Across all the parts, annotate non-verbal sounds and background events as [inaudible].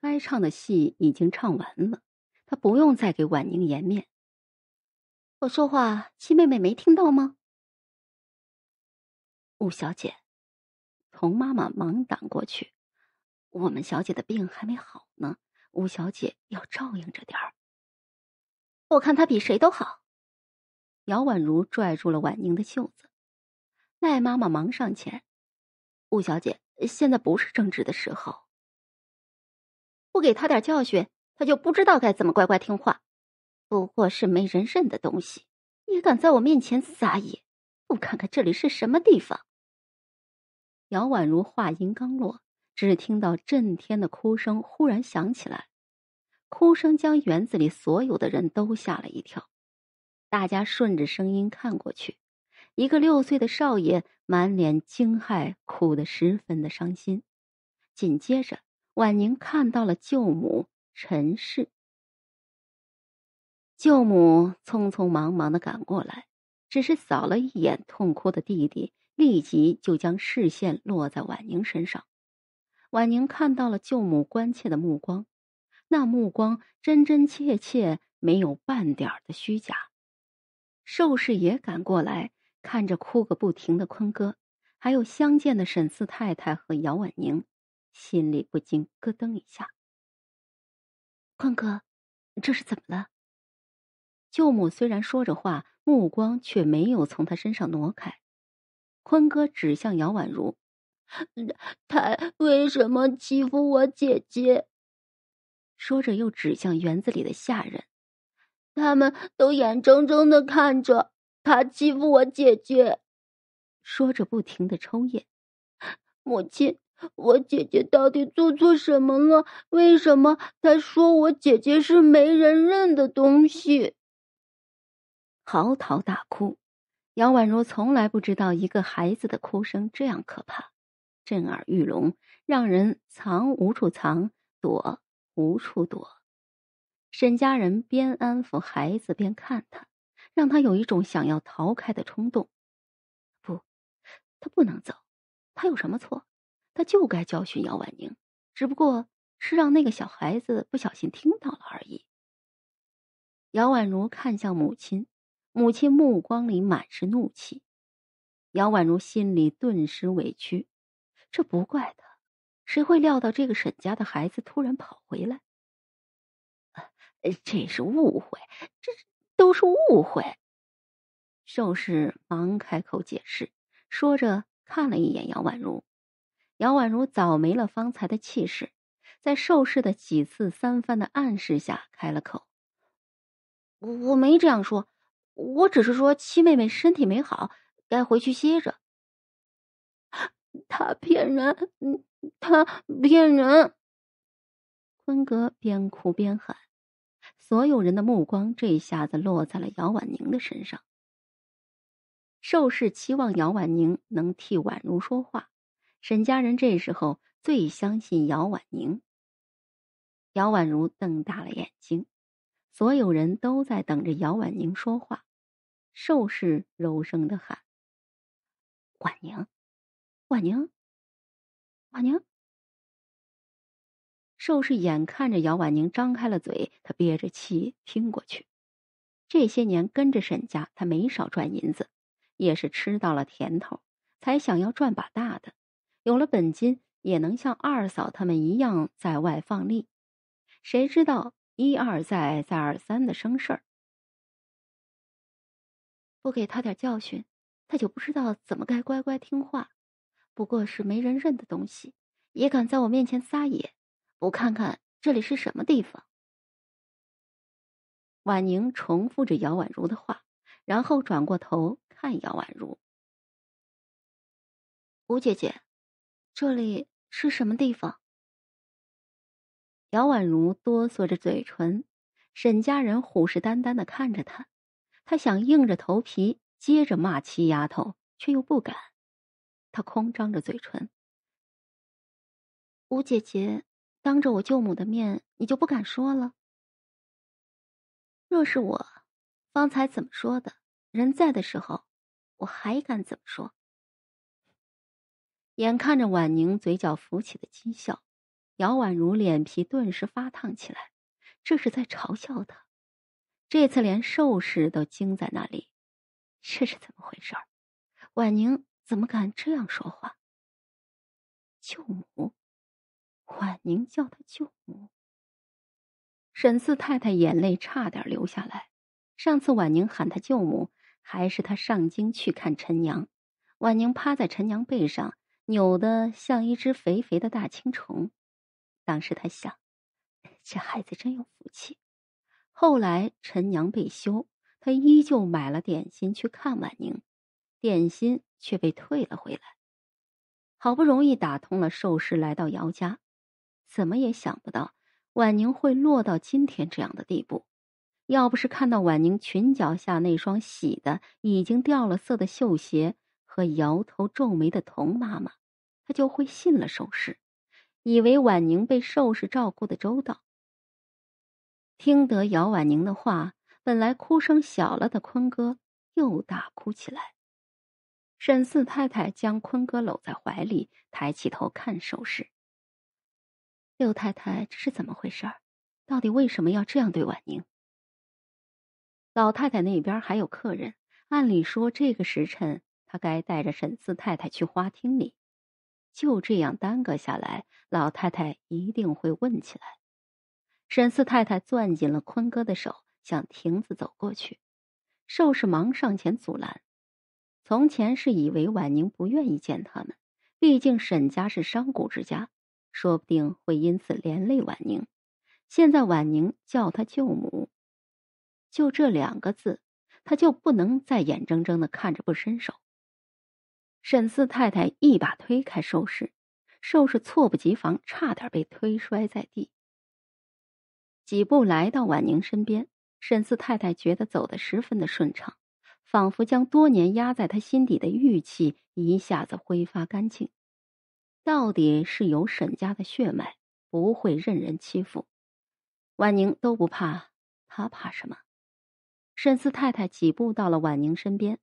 该唱的戏已经唱完了，她不用再给婉宁颜面。我说话七妹妹没听到吗？五小姐，童妈妈忙挡过去。我们小姐的病还没好呢，五小姐要照应着点儿。我看她比谁都好。姚婉如拽住了婉宁的袖子，赖妈妈忙上前。五小姐，现在不是争执的时候。不给他点教训，他就不知道该怎么乖乖听话。不过是没人认的东西，也敢在我面前撒野？不看看这里是什么地方？姚宛如话音刚落，只听到震天的哭声忽然响起来，哭声将园子里所有的人都吓了一跳。大家顺着声音看过去，一个六岁的少爷满脸惊骇，哭得十分的伤心。紧接着。婉宁看到了舅母陈氏。舅母匆匆忙忙的赶过来，只是扫了一眼痛哭的弟弟，立即就将视线落在婉宁身上。婉宁看到了舅母关切的目光，那目光真真切切，没有半点儿的虚假。寿氏也赶过来，看着哭个不停的坤哥，还有相见的沈四太太和姚婉宁。心里不禁咯噔一下。坤哥，这是怎么了？舅母虽然说着话，目光却没有从他身上挪开。坤哥指向姚宛如，他为什么欺负我姐姐？说着又指向园子里的下人，他们都眼睁睁的看着他欺负我姐姐，说着不停的抽噎，母亲。我姐姐到底做错什么了？为什么她说我姐姐是没人认的东西？嚎啕大哭，姚婉如从来不知道一个孩子的哭声这样可怕，震耳欲聋，让人藏无处藏，躲无处躲。沈家人边安抚孩子边看他，让他有一种想要逃开的冲动。不，他不能走。他有什么错？他就该教训姚婉宁，只不过是让那个小孩子不小心听到了而已。姚宛如看向母亲，母亲目光里满是怒气，姚宛如心里顿时委屈。这不怪他，谁会料到这个沈家的孩子突然跑回来？这是误会，这都是误会。寿氏忙开口解释，说着看了一眼姚宛如。姚婉如早没了方才的气势，在受氏的几次三番的暗示下开了口：“我我没这样说，我只是说七妹妹身体没好，该回去歇着。”他骗人！他骗人！坤哥边哭边喊，所有人的目光这下子落在了姚婉宁的身上。受氏期望姚婉宁能替婉如说话。沈家人这时候最相信姚婉宁。姚宛如瞪大了眼睛，所有人都在等着姚婉宁说话。寿氏柔声的喊：“婉宁，婉宁，婉宁。”寿氏眼看着姚婉宁张开了嘴，他憋着气听过去。这些年跟着沈家，他没少赚银子，也是吃到了甜头，才想要赚把大的。有了本金，也能像二嫂他们一样在外放利。谁知道一而再、再而三的生事儿，不给他点教训，他就不知道怎么该乖乖听话。不过是没人认的东西，也敢在我面前撒野，不看看这里是什么地方？婉宁重复着姚婉如的话，然后转过头看姚婉如：“吴姐姐。”这里是什么地方？姚宛如哆嗦着嘴唇，沈家人虎视眈眈的看着她，她想硬着头皮接着骂七丫头，却又不敢，她空张着嘴唇。吴姐姐，当着我舅母的面，你就不敢说了？若是我，方才怎么说的？人在的时候，我还敢怎么说？眼看着婉宁嘴角浮起的讥笑，姚宛如脸皮顿时发烫起来。这是在嘲笑她？这次连寿氏都惊在那里，这是怎么回事婉宁怎么敢这样说话？舅母，婉宁叫她舅母。沈四太太眼泪差点流下来。上次婉宁喊她舅母，还是她上京去看陈娘，婉宁趴在陈娘背上。扭得像一只肥肥的大青虫，当时他想，这孩子真有福气。后来陈娘被休，他依旧买了点心去看婉宁，点心却被退了回来。好不容易打通了寿事，来到姚家，怎么也想不到婉宁会落到今天这样的地步。要不是看到婉宁裙脚下那双洗的已经掉了色的绣鞋。和摇头皱眉的童妈妈，她就会信了寿侍，以为婉宁被寿侍照顾的周到。听得姚婉宁的话，本来哭声小了的坤哥又大哭起来。沈四太太将坤哥搂在怀里，抬起头看寿侍。六太太，这是怎么回事儿？到底为什么要这样对婉宁？老太太那边还有客人，按理说这个时辰。他该带着沈四太太去花厅里，就这样耽搁下来，老太太一定会问起来。沈四太太攥紧了坤哥的手，向亭子走过去。瘦氏忙上前阻拦。从前是以为婉宁不愿意见他们，毕竟沈家是商贾之家，说不定会因此连累婉宁。现在婉宁叫他舅母，就这两个字，他就不能再眼睁睁的看着不伸手。沈四太太一把推开寿氏，寿氏措不及防，差点被推摔在地。几步来到婉宁身边，沈四太太觉得走得十分的顺畅，仿佛将多年压在她心底的郁气一下子挥发干净。到底是有沈家的血脉，不会任人欺负。婉宁都不怕，她怕什么？沈四太太几步到了婉宁身边。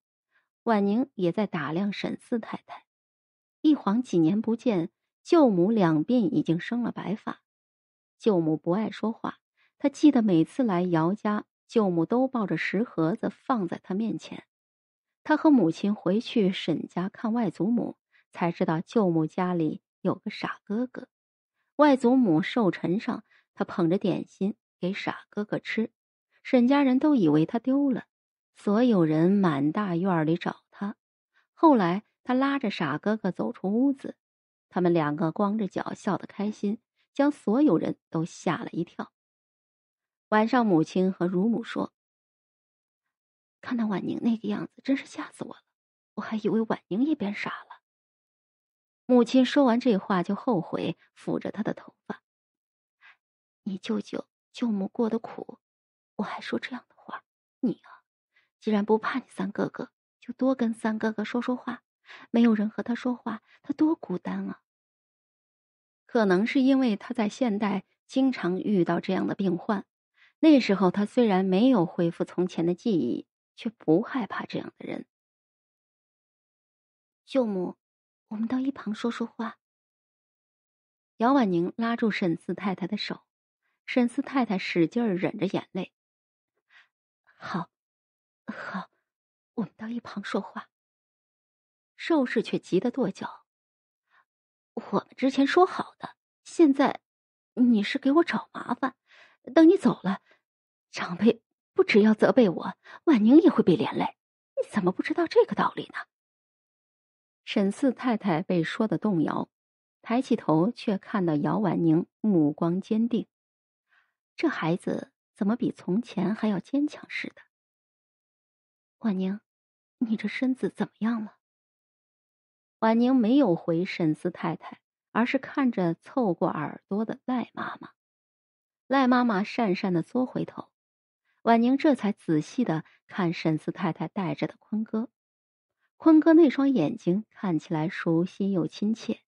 婉宁也在打量沈四太太，一晃几年不见，舅母两鬓已经生了白发。舅母不爱说话，他记得每次来姚家，舅母都抱着石盒子放在他面前。他和母亲回去沈家看外祖母，才知道舅母家里有个傻哥哥。外祖母寿辰上，他捧着点心给傻哥哥吃，沈家人都以为他丢了。所有人满大院里找他，后来他拉着傻哥哥走出屋子，他们两个光着脚笑得开心，将所有人都吓了一跳。晚上，母亲和乳母说：“看到婉宁那个样子，真是吓死我了，我还以为婉宁也变傻了。”母亲说完这话就后悔，抚着他的头发：“你舅舅舅母过得苦，我还说这样的话，你啊。”既然不怕你三哥哥，就多跟三哥哥说说话。没有人和他说话，他多孤单啊。可能是因为他在现代经常遇到这样的病患，那时候他虽然没有恢复从前的记忆，却不害怕这样的人。舅母，我们到一旁说说话。姚婉宁拉住沈四太太的手，沈四太太使劲忍着眼泪。好。好，我们到一旁说话。邵氏却急得跺脚。我们之前说好的，现在你是给我找麻烦。等你走了，长辈不只要责备我，婉宁也会被连累。你怎么不知道这个道理呢？沈四太太被说的动摇，抬起头却看到姚婉宁目光坚定。这孩子怎么比从前还要坚强似的？婉宁，你这身子怎么样了？婉宁没有回沈思太太，而是看着凑过耳朵的赖妈妈。赖妈妈讪讪的缩回头，婉宁这才仔细的看沈思太太带着的坤哥。坤哥那双眼睛看起来熟悉又亲切，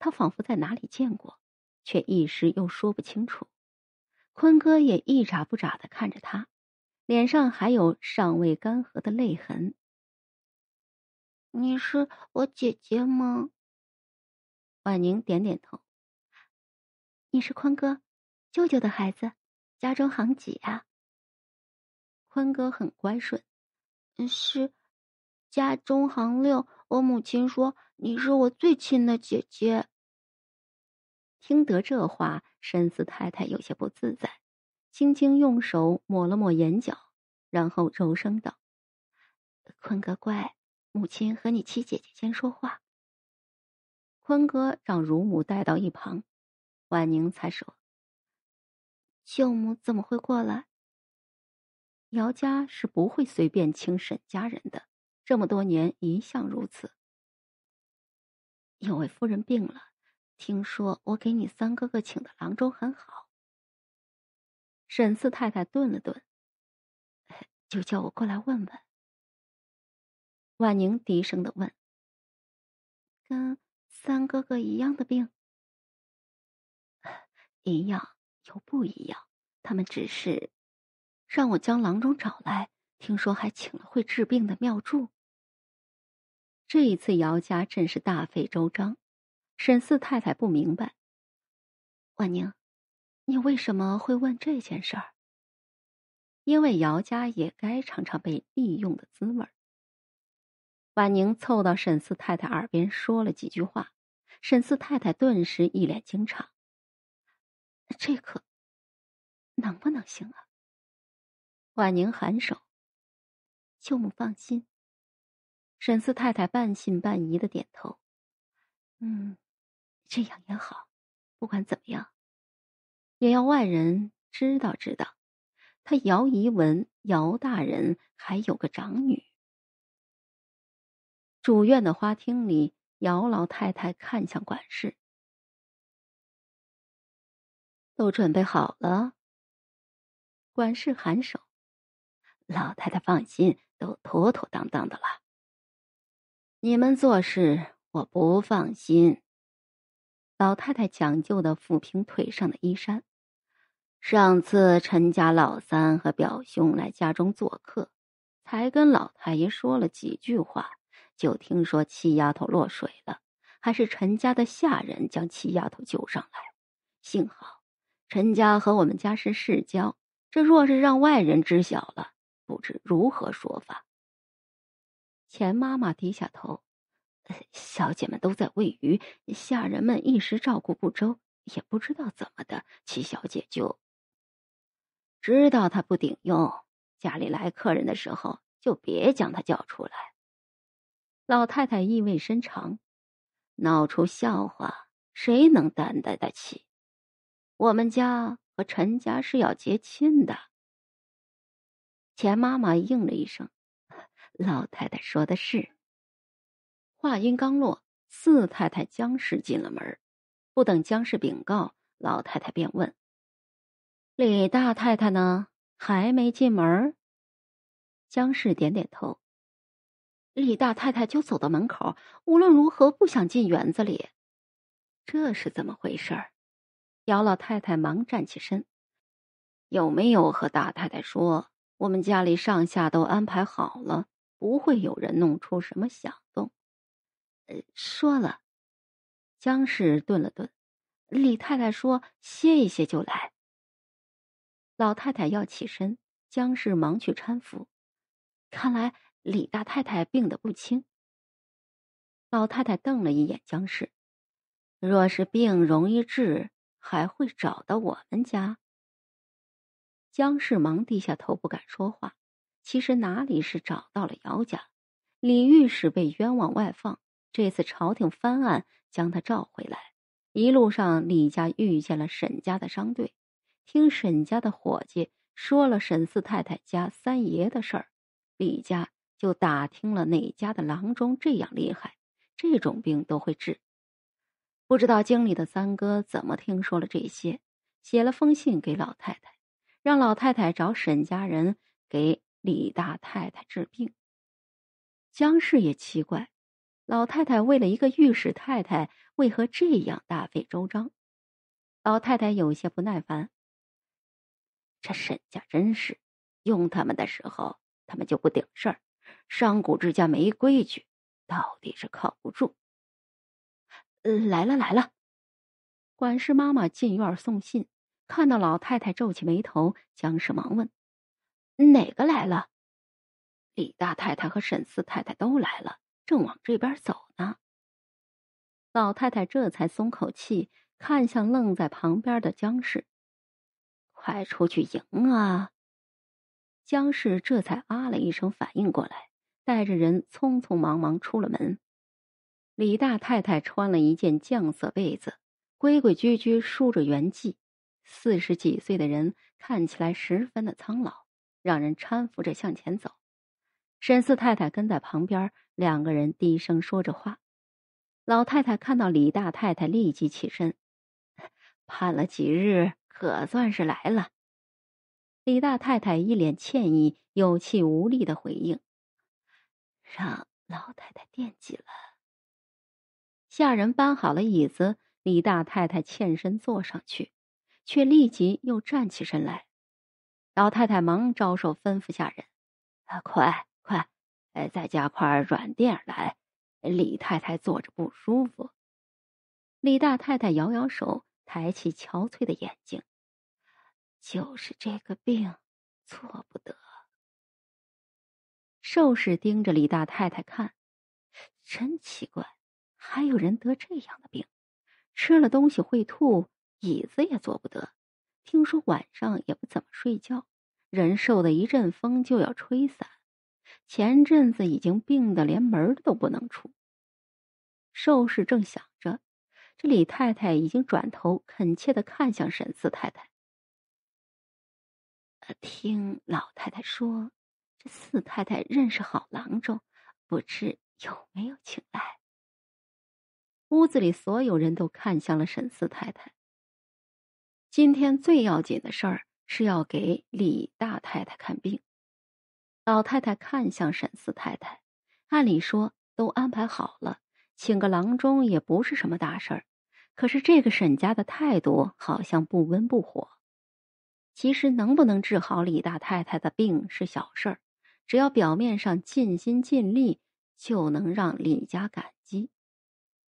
他仿佛在哪里见过，却一时又说不清楚。坤哥也一眨不眨的看着他。脸上还有尚未干涸的泪痕。你是我姐姐吗？婉宁点点头。你是坤哥，舅舅的孩子，家中行几啊？坤哥很乖顺，是，家中行六。我母亲说你是我最亲的姐姐。听得这话，申思太太有些不自在。轻轻用手抹了抹眼角，然后柔声道：“坤哥乖，母亲和你七姐姐先说话。”坤哥让乳母带到一旁，婉宁才说：“舅母怎么会过来？姚家是不会随便请沈家人的，这么多年一向如此。有位夫人病了，听说我给你三哥哥请的郎中很好。”沈四太太顿了顿，就叫我过来问问。婉宁低声的问：“跟三哥哥一样的病？”一样又不一样，他们只是让我将郎中找来，听说还请了会治病的妙祝。这一次姚家真是大费周章。沈四太太不明白，婉宁。你为什么会问这件事儿？因为姚家也该尝尝被利用的滋味儿。婉宁凑到沈四太太耳边说了几句话，沈四太太顿时一脸惊诧：“这可能不能行啊？”婉宁颔首：“舅母放心。”沈四太太半信半疑的点头：“嗯，这样也好。不管怎么样。”也要外人知道知道，他姚怡文姚大人还有个长女。主院的花厅里，姚老太太看向管事，都准备好了。管事颔首，老太太放心，都妥妥当当的了。你们做事，我不放心。老太太讲究的抚平腿上的衣衫。上次陈家老三和表兄来家中做客，才跟老太爷说了几句话，就听说七丫头落水了。还是陈家的下人将七丫头救上来，幸好陈家和我们家是世交，这若是让外人知晓了，不知如何说法。钱妈妈低下头，小姐们都在喂鱼，下人们一时照顾不周，也不知道怎么的，七小姐就。知道他不顶用，家里来客人的时候就别将他叫出来。老太太意味深长：“闹出笑话，谁能担待得起？我们家和陈家是要结亲的。”钱妈妈应了一声：“ [laughs] 老太太说的是。”话音刚落，四太太姜氏进了门，不等姜氏禀告，老太太便问。李大太太呢？还没进门。姜氏点点头。李大太太就走到门口，无论如何不想进园子里。这是怎么回事？姚老太太忙站起身：“有没有和大太太说？我们家里上下都安排好了，不会有人弄出什么响动。”呃，说了。姜氏顿了顿：“李太太说歇一歇就来。”老太太要起身，姜氏忙去搀扶。看来李大太太病得不轻。老太太瞪了一眼姜氏，若是病容易治，还会找到我们家？姜氏忙低下头不敢说话。其实哪里是找到了姚家？李御史被冤枉外放，这次朝廷翻案将他召回来。一路上，李家遇见了沈家的商队。听沈家的伙计说了沈四太太家三爷的事儿，李家就打听了哪家的郎中这样厉害，这种病都会治。不知道经理的三哥怎么听说了这些，写了封信给老太太，让老太太找沈家人给李大太太治病。姜氏也奇怪，老太太为了一个御史太太，为何这样大费周章？老太太有些不耐烦。这沈家真是，用他们的时候，他们就不顶事儿。商贾之家没规矩，到底是靠不住。来了来了，管事妈妈进院送信，看到老太太皱起眉头，姜氏忙问：“哪个来了？”李大太太和沈四太太都来了，正往这边走呢。老太太这才松口气，看向愣在旁边的姜氏。快出去迎啊！姜氏这才啊了一声，反应过来，带着人匆匆忙忙出了门。李大太太穿了一件绛色被子，规规矩矩梳着圆髻，四十几岁的人看起来十分的苍老，让人搀扶着向前走。沈四太太跟在旁边，两个人低声说着话。老太太看到李大太太，立即起身，[laughs] 盼了几日。可算是来了，李大太太一脸歉意、有气无力的回应：“让老太太惦记了。”下人搬好了椅子，李大太太欠身坐上去，却立即又站起身来。老太太忙招手吩咐下人：“啊，快快，哎，再加块软垫来，李太太坐着不舒服。”李大太太摇摇手，抬起憔悴的眼睛。就是这个病，错不得。寿士盯着李大太太看，真奇怪，还有人得这样的病，吃了东西会吐，椅子也坐不得，听说晚上也不怎么睡觉，人受的一阵风就要吹散。前阵子已经病得连门都不能出。寿士正想着，这李太太已经转头恳切的看向沈四太太。听老太太说，这四太太认识好郎中，不知有没有请来。屋子里所有人都看向了沈四太太。今天最要紧的事儿是要给李大太太看病。老太太看向沈四太太，按理说都安排好了，请个郎中也不是什么大事儿，可是这个沈家的态度好像不温不火。其实能不能治好李大太太的病是小事儿，只要表面上尽心尽力，就能让李家感激。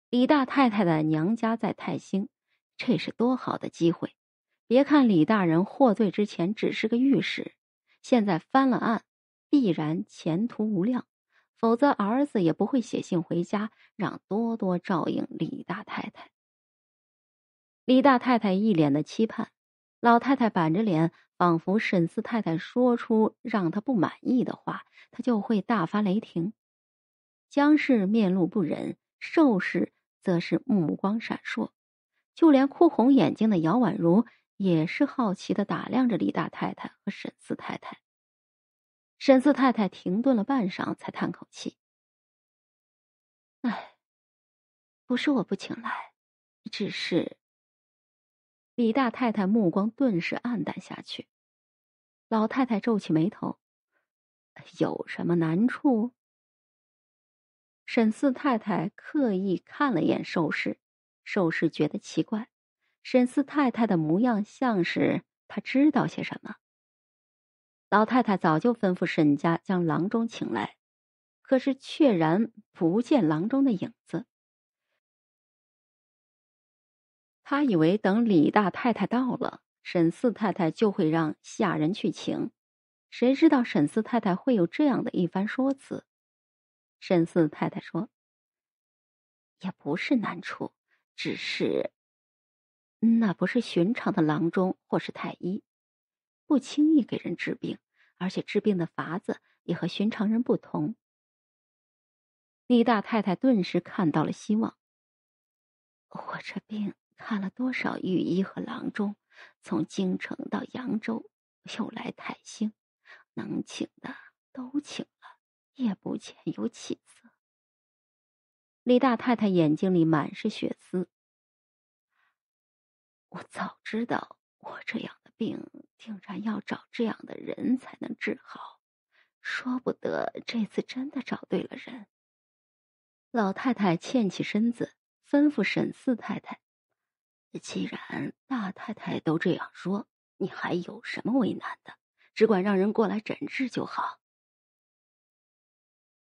李大太太的娘家在泰兴，这是多好的机会！别看李大人获罪之前只是个御史，现在翻了案，必然前途无量，否则儿子也不会写信回家让多多照应李大太太。李大太太一脸的期盼。老太太板着脸，仿佛沈四太太说出让她不满意的话，她就会大发雷霆。江氏面露不忍，寿氏则是目光闪烁，就连哭红眼睛的姚婉如也是好奇的打量着李大太太和沈四太太。沈四太太停顿了半晌，才叹口气：“哎，不是我不请来，只是……”李大太太目光顿时暗淡下去，老太太皱起眉头，有什么难处？沈四太太刻意看了眼寿氏，寿氏觉得奇怪，沈四太太的模样像是她知道些什么。老太太早就吩咐沈家将郎中请来，可是却然不见郎中的影子。他以为等李大太太到了，沈四太太就会让下人去请，谁知道沈四太太会有这样的一番说辞。沈四太太说：“也不是难处，只是那不是寻常的郎中或是太医，不轻易给人治病，而且治病的法子也和寻常人不同。”李大太太顿时看到了希望。我这病……看了多少御医和郎中，从京城到扬州，又来泰兴，能请的都请了，也不见有起色。李大太太眼睛里满是血丝。我早知道我这样的病，竟然要找这样的人才能治好，说不得这次真的找对了人。老太太欠起身子，吩咐沈四太太。既然大太太都这样说，你还有什么为难的？只管让人过来诊治就好。